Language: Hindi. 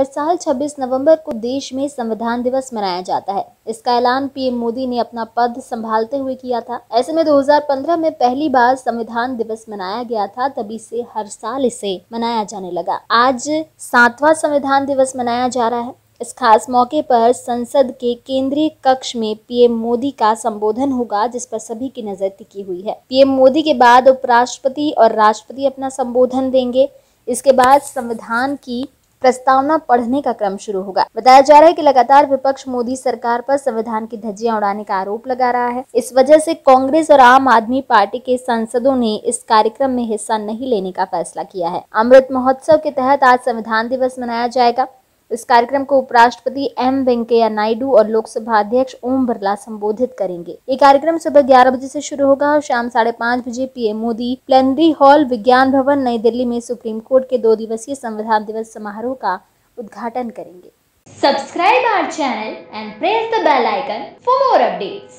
हर साल 26 नवंबर को देश में संविधान दिवस मनाया जाता है इसका ऐलान पीएम मोदी ने अपना पद संभालते हुए किया था ऐसे में 2015 में पहली बार संविधान दिवस मनाया गया था तभी से हर साल इसे मनाया जाने लगा आज सातवां संविधान दिवस मनाया जा रहा है इस खास मौके पर संसद के केंद्रीय कक्ष में पीएम मोदी का संबोधन होगा जिस पर सभी की नजर टिकी हुई है पीएम मोदी के बाद उपराष्ट्रपति और राष्ट्रपति अपना संबोधन देंगे इसके बाद संविधान की प्रस्तावना पढ़ने का क्रम शुरू होगा बताया जा रहा है कि लगातार विपक्ष मोदी सरकार पर संविधान की धज्जियां उड़ाने का आरोप लगा रहा है इस वजह से कांग्रेस और आम आदमी पार्टी के सांसदों ने इस कार्यक्रम में हिस्सा नहीं लेने का फैसला किया है अमृत महोत्सव के तहत आज संविधान दिवस मनाया जाएगा इस कार्यक्रम को उपराष्ट्रपति एम वेंकैया नायडू और लोकसभा अध्यक्ष ओम बिरला संबोधित करेंगे ये कार्यक्रम सुबह ग्यारह बजे से शुरू होगा और शाम साढ़े पाँच बजे पीएम मोदी प्लेनरी हॉल विज्ञान भवन नई दिल्ली में सुप्रीम कोर्ट के दो दिवसीय संविधान दिवस समारोह का उद्घाटन करेंगे subscribe our channel and press the bell icon for more updates.